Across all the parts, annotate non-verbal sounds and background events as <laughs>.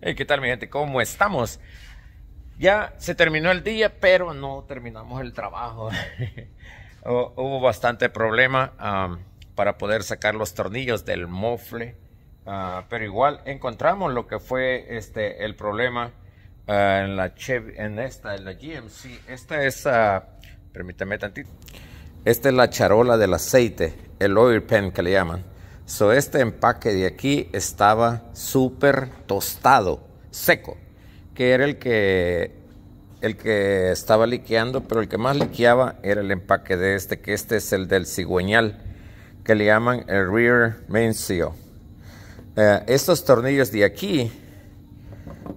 ¿Qué tal mi gente? ¿Cómo estamos? Ya se terminó el día, pero no terminamos el trabajo. <laughs> Hubo bastante problema para poder sacar los tornillos del mofle, ah, pero igual encontramos lo que fue este, el problema ah, en, la Chevy, en esta, en la GMC. Esta es, ah, permítame tantito, esta es la charola del aceite, el oil pen que le llaman. So, este empaque de aquí estaba súper tostado, seco, que era el que, el que estaba liqueando, pero el que más liqueaba era el empaque de este, que este es el del cigüeñal, que le llaman el rear main seal. Eh, estos tornillos de aquí,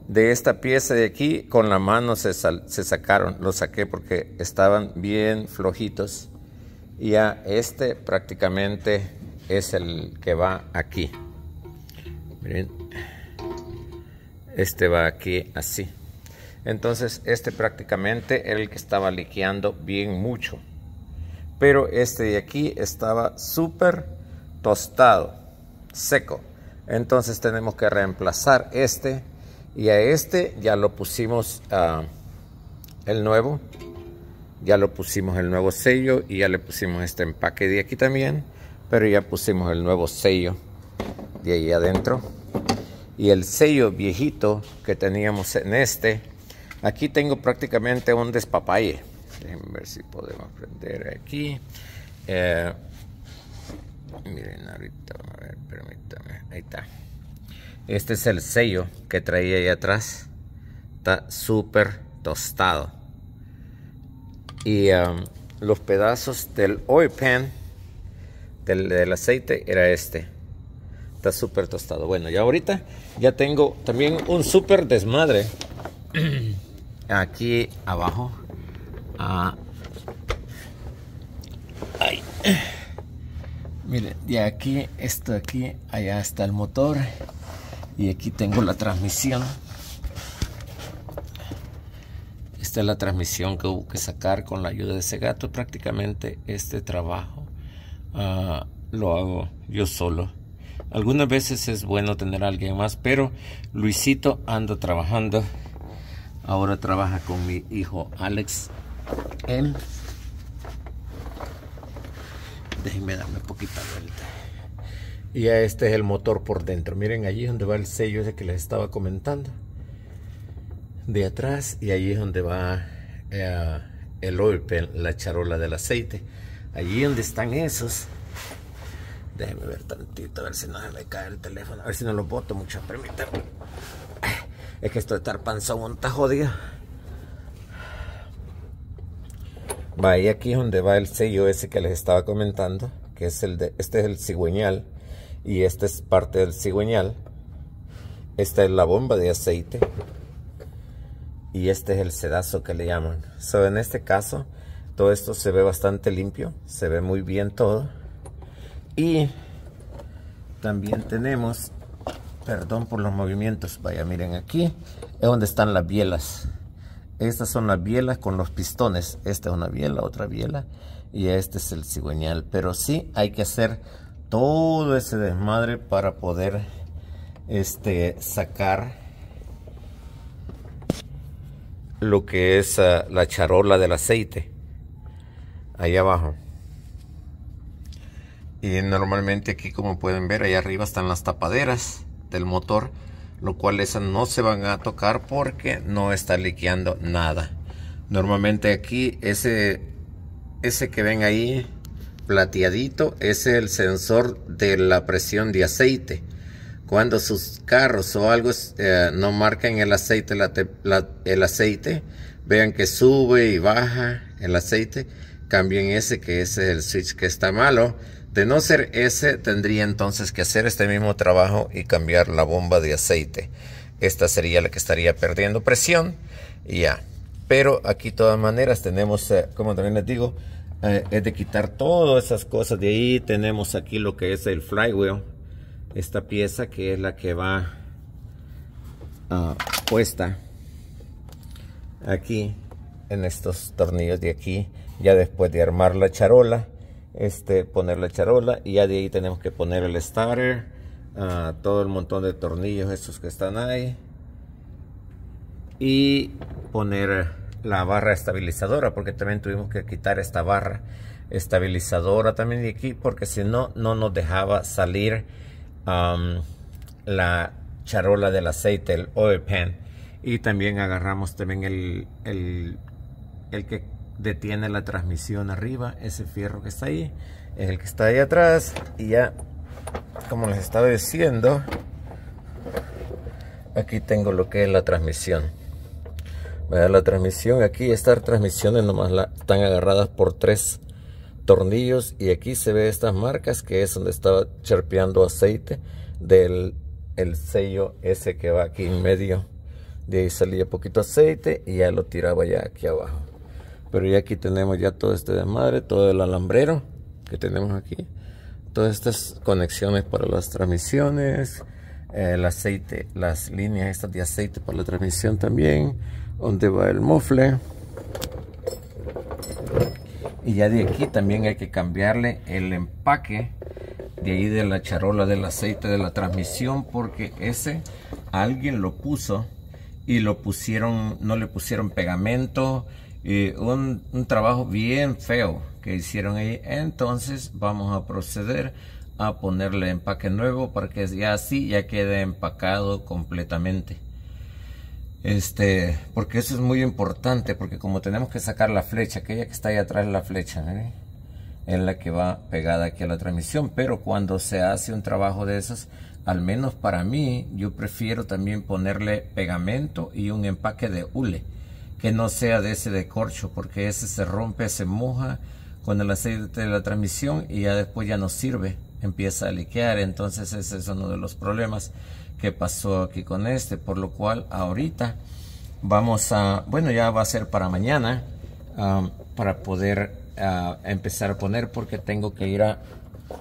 de esta pieza de aquí, con la mano se, se sacaron, los saqué porque estaban bien flojitos. Y a este prácticamente es el que va aquí. este va aquí así. Entonces este prácticamente era el que estaba liqueando bien mucho. Pero este de aquí estaba súper tostado, seco. Entonces tenemos que reemplazar este y a este ya lo pusimos ah, el nuevo. Ya lo pusimos el nuevo sello y ya le pusimos este empaque de aquí también pero ya pusimos el nuevo sello de ahí adentro y el sello viejito que teníamos en este aquí tengo prácticamente un despapalle déjenme ver si podemos prender aquí eh, miren ahorita a ver permítame ahí está este es el sello que traía ahí atrás está súper tostado y um, los pedazos del oil pan del, aceite era este. Está súper tostado. Bueno, ya ahorita ya tengo también un súper desmadre. <clears throat> Aquí abajo. Ah. Ay. <clears throat> Mire, de aquí, esto de aquí, allá está el motor. Y aquí tengo la transmisión. Esta es la transmisión que hubo que sacar con la ayuda de ese gato. Prácticamente este trabajo Ah, lo hago yo solo. Algunas veces es bueno tener a alguien más, pero Luisito anda trabajando. Ahora trabaja con mi hijo Alex. Déjenme darme poquita vuelta. Y ya este es el motor por dentro. Miren allí donde va el sello ese que les estaba comentando. De atrás y allí es donde va eh, el oil, la charola del aceite. Allí donde están esos. Déjeme ver tantito, a ver si no se me cae el teléfono. A ver si no lo boto mucho, permítanme. Es que esto de estar panzón está jodido. Va, y aquí es donde va el sello ese que les estaba comentando. Que es el de, este es el cigüeñal. Y esta es parte del cigüeñal. Esta es la bomba de aceite. Y este es el sedazo que le llaman. So, en este caso todo esto se ve bastante limpio, se ve muy bien todo. Y también tenemos, perdón por los movimientos, vaya, miren aquí, es donde están las bielas. Estas son las bielas con los pistones. Esta es una biela, otra biela y este es el cigüeñal. Pero sí hay que hacer todo ese desmadre para poder este, sacar lo que es ah, la charola del aceite ahí abajo. Y normalmente aquí como pueden ver, ahí arriba están las tapaderas del motor, lo cual esas no se van a tocar porque no está liqueando nada. Normalmente aquí ese, ese que ven ahí plateadito es el sensor de la presión de aceite. Cuando sus carros o algo eh, no marcan el aceite, el aceite, vean que sube y baja el aceite cambien ese que es el switch que está malo. De no ser ese, tendría entonces que hacer este mismo trabajo y cambiar la bomba de aceite. Esta sería la que estaría perdiendo presión y ya. Pero aquí de todas maneras tenemos, eh, como también les digo, eh, es de quitar todas esas cosas de ahí. Tenemos aquí lo que es el flywheel. Esta pieza que es la que va ah, puesta aquí en estos tornillos de aquí ya después de armar la charola, este, poner la charola y ya de ahí tenemos que poner el starter, ah, todo el montón de tornillos estos que están ahí y poner la barra estabilizadora porque también tuvimos que quitar esta barra estabilizadora también de aquí porque si no, no nos dejaba salir la charola del aceite, el oil pan y también agarramos también el, el, el que detiene la transmisión arriba, ese fierro que está ahí, es el que está ahí atrás y ya, como les estaba diciendo, aquí tengo lo que es la transmisión. dar La transmisión, aquí estas transmisiones nomás están agarradas por tres tornillos y aquí se ve estas marcas que es donde estaba charpeando aceite del el sello ese que va aquí en medio. De ahí salía poquito aceite y ya lo tiraba ya aquí abajo. Pero ya aquí tenemos ya todo este madre, todo el alambrero que tenemos aquí. Todas estas conexiones para las transmisiones, eh, el aceite, las líneas estas de aceite para la transmisión también, donde va el mofle. Y ya de aquí también hay que cambiarle el empaque de ahí de la charola del aceite de la transmisión porque ese alguien lo puso y lo pusieron, no le pusieron pegamento y un, trabajo bien feo que hicieron ahí. Entonces vamos a proceder a ponerle empaque nuevo para que ya así ya quede empacado completamente. Este, porque eso es muy importante, porque como tenemos que sacar la flecha, aquella que está ahí atrás la flecha, en ¿eh? es la que va pegada aquí a la transmisión. Pero cuando se hace un trabajo de esos, al menos para mí, yo prefiero también ponerle pegamento y un empaque de hule que no sea de ese de corcho, porque ese se rompe, se moja con el aceite de la transmisión y ya después ya no sirve, empieza a liquear. Entonces ese es uno de los problemas que pasó aquí con este, por lo cual ahorita vamos a, bueno ya va a ser para mañana, um, para poder uh, empezar a poner porque tengo que ir a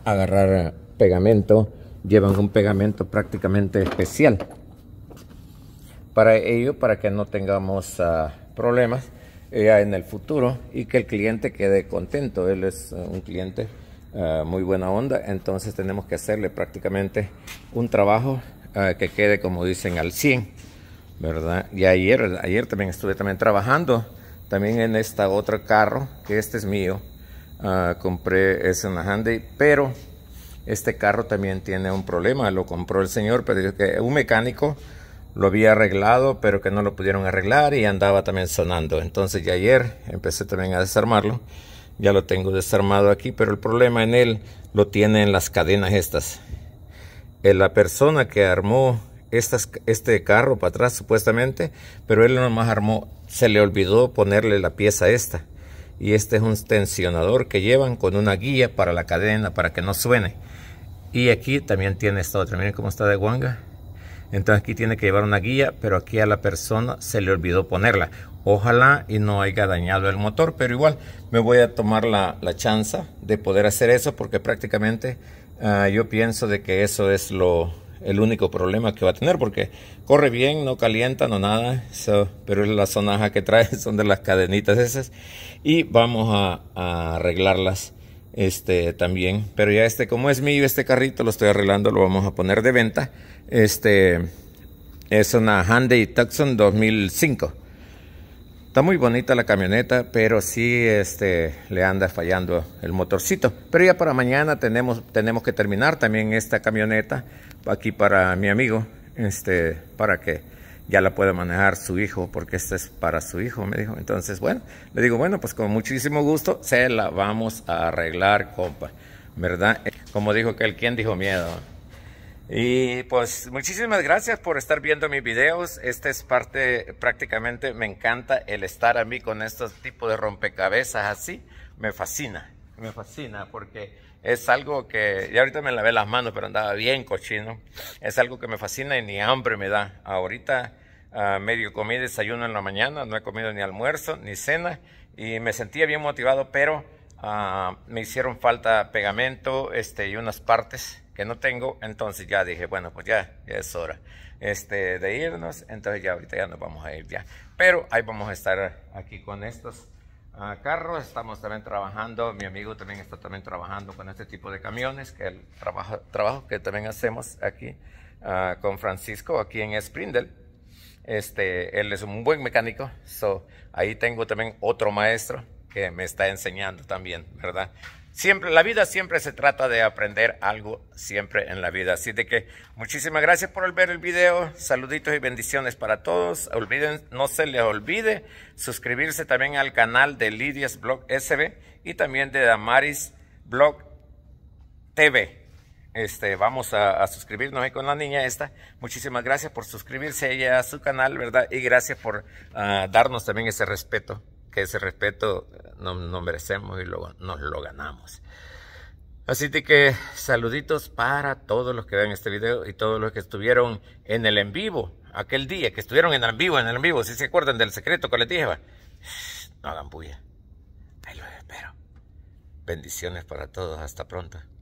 agarrar pegamento, llevan un pegamento prácticamente especial para ello, para que no tengamos... A. Uh, problemas eh, en el futuro y que el cliente quede contento. Él es eh, un cliente eh, muy buena onda, entonces tenemos que hacerle prácticamente un trabajo que quede, como dicen, al 100, ¿verdad? Y ayer, ayer también estuve también trabajando también en esta otra carro, que este es mío, compré, en la Hyundai, pero este carro también tiene un problema, lo compró el señor, pero que un mecánico lo había arreglado, pero que no lo pudieron arreglar y andaba también sonando. Entonces ya ayer empecé también a desarmarlo. Ya lo tengo desarmado aquí, pero el problema en él lo tiene en las cadenas estas. Eh, la persona que armó estas, este carro para atrás supuestamente, pero él no más armó, se le olvidó ponerle la pieza esta. Y este es un tensionador que llevan con una guía para la cadena, para que no suene. Y aquí también tiene esta otra, miren cómo está de guanga entonces aquí tiene que llevar una guía, pero aquí a la persona se le olvidó ponerla. Ojalá y no haya dañado el motor, pero igual me voy a tomar la, la chance de poder hacer eso porque prácticamente ah, yo pienso de que eso es lo, el único problema que va a tener porque corre bien, no calienta, no nada, pero es la sonaja que trae, <laughs> son de las cadenitas esas y vamos a arreglarlas este también. Pero ya este, como es mío, este carrito lo estoy arreglando, lo vamos a poner de venta. Este es una Hyundai Tucson 2005. Está muy bonita la camioneta, pero sí este, le anda fallando el motorcito. Pero ya para mañana tenemos, tenemos que terminar también esta camioneta aquí para mi amigo, este, para que ya la puede manejar su hijo, porque esta es para su hijo, me dijo. Entonces, bueno, le digo, bueno, pues con muchísimo gusto se la vamos a arreglar, compa, ¿verdad? Como dijo que ¿quién dijo miedo? Y pues muchísimas gracias por estar viendo mis videos. Esta es parte, prácticamente me encanta el estar a mí con estos tipos de rompecabezas así. Me fascina, me fascina porque es algo que, ya ahorita me lavé las manos, pero andaba bien cochino. Es algo que me fascina y ni hambre me da. Ahorita ah, medio comí desayuno en la mañana, no he comido ni almuerzo ni cena y me sentía bien motivado, pero ah, me hicieron falta pegamento este, y unas partes que no tengo, entonces ya dije, bueno, pues ya, ya es hora este, de irnos, entonces ya ahorita ya nos vamos a ir ya. Pero ahí vamos a estar aquí con estos Carro estamos también trabajando, mi amigo también está también trabajando con este tipo de camiones, que el trabajo, que también hacemos aquí ah, con Francisco, aquí en Sprindle. Este, él es un buen mecánico, so, ahí tengo también otro maestro que me está enseñando también, ¿verdad? Siempre, la vida siempre se trata de aprender algo, siempre en la vida. Así de que muchísimas gracias por ver el video. Saluditos y bendiciones para todos. Olviden, no se les olvide suscribirse también al canal de Lidias Blog SB y también de Damaris Blog TV. Este, vamos a, suscribirnos con la niña esta. Muchísimas gracias por suscribirse ella a su canal, ¿verdad? Y gracias por ah, darnos también ese respeto ese respeto nos, merecemos y luego nos lo ganamos. Así que saluditos para todos los que ven este video y todos los que estuvieron en el en vivo aquel día, que estuvieron en el en vivo, en el en vivo, si se acuerdan del secreto que les dije, no hagan bulla. Ahí los espero. Bendiciones para todos, hasta pronto.